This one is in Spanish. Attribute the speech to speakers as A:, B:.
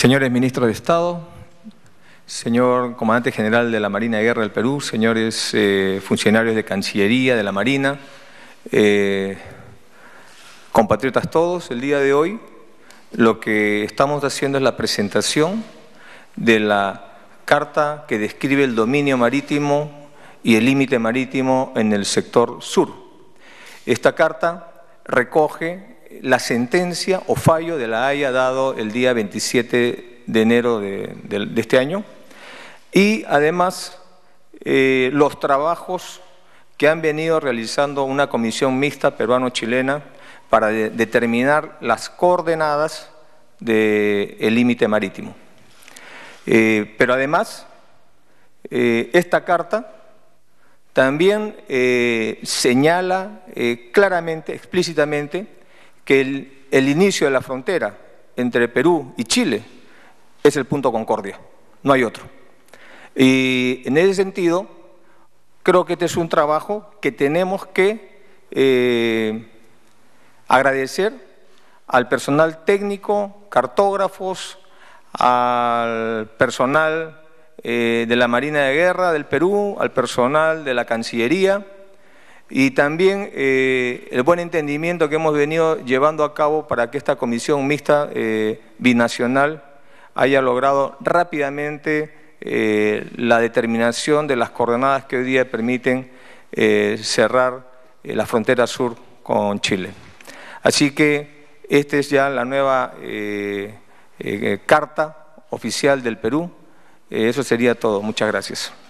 A: Señores ministros de Estado, señor comandante general de la Marina de Guerra del Perú, señores eh, funcionarios de Cancillería, de la Marina, eh, compatriotas todos, el día de hoy lo que estamos haciendo es la presentación de la carta que describe el dominio marítimo y el límite marítimo en el sector sur. Esta carta recoge la sentencia o fallo de la Haya dado el día 27 de enero de, este año y además eh, los trabajos que han venido realizando una comisión mixta peruano-chilena para determinar las coordenadas del límite marítimo. Eh, pero además, eh, esta carta también señala claramente, explícitamente, que el, inicio de la frontera entre Perú y Chile es el punto Concordia, no hay otro. Y en ese sentido, creo que este es un trabajo que tenemos que eh, agradecer al personal técnico, cartógrafos, al personal eh, de la Marina de Guerra del Perú, al personal de la Cancillería, y también eh, el buen entendimiento que hemos venido llevando a cabo para que esta comisión mixta eh, binacional haya logrado rápidamente eh, la determinación de las coordenadas que hoy día permiten cerrar la frontera sur con Chile. Así que esta es ya la nueva carta oficial del Perú. eso sería todo. Muchas gracias.